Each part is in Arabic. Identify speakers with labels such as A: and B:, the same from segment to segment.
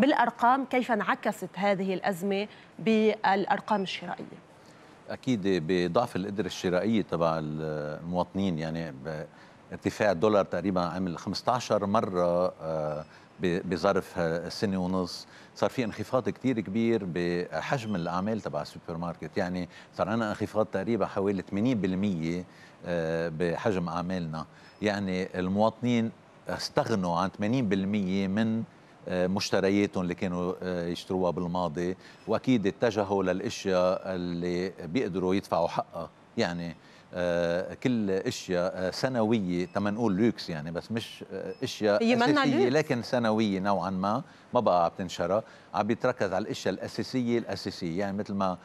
A: بالأرقام كيف انعكست هذه الأزمة بالأرقام الشرائية
B: أكيد بضعف القدرة الشرائية تبع المواطنين يعني ارتفاع الدولار تقريبا عمل 15 مرة آه، بظرف سنة ونص صار في انخفاض كتير كبير بحجم الأعمال تبع السوبر ماركت يعني صار عندنا انخفاض تقريبا حوالي 80% آه، بحجم أعمالنا يعني المواطنين استغنوا عن 80% من آه، مشترياتهم اللي كانوا آه، يشتروها بالماضي واكيد اتجهوا للاشياء اللي بيقدروا يدفعوا حقها يعني آه، كل اشياء سنويه تما نقول لوكس يعني بس مش اشياء اساسيه لكن سنويه نوعا ما ما بقى عم تنشرى عم بيتركز على الاشياء الاساسيه الاساسيه يعني مثل ما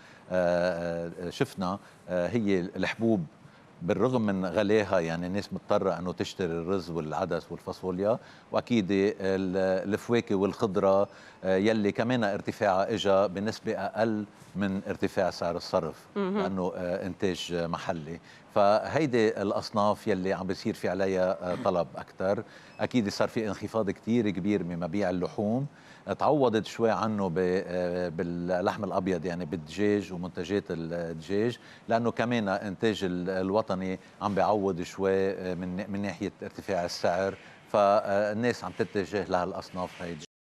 B: شفنا هي الحبوب بالرغم من غلاها يعني الناس مضطرة أنه تشتري الرز والعدس والفاصوليا وأكيد الفواكه والخضرة آه، يلي كمان ارتفاعها إجا بنسبة أقل من ارتفاع سعر الصرف لأنه آه، إنتاج محلي فهيدي الأصناف يلي عم بيصير في عليها آه، طلب أكثر أكيد صار في انخفاض كتير كبير من مبيع اللحوم تعوضت شوي عنه باللحم الأبيض يعني بالدجاج ومنتجات الدجاج لأنه كمان إنتاج الوطن الوطني عم بيعوض شوي آه، من من ناحيه
A: ارتفاع السعر فالناس عم تتجه لهالاصناف هيدي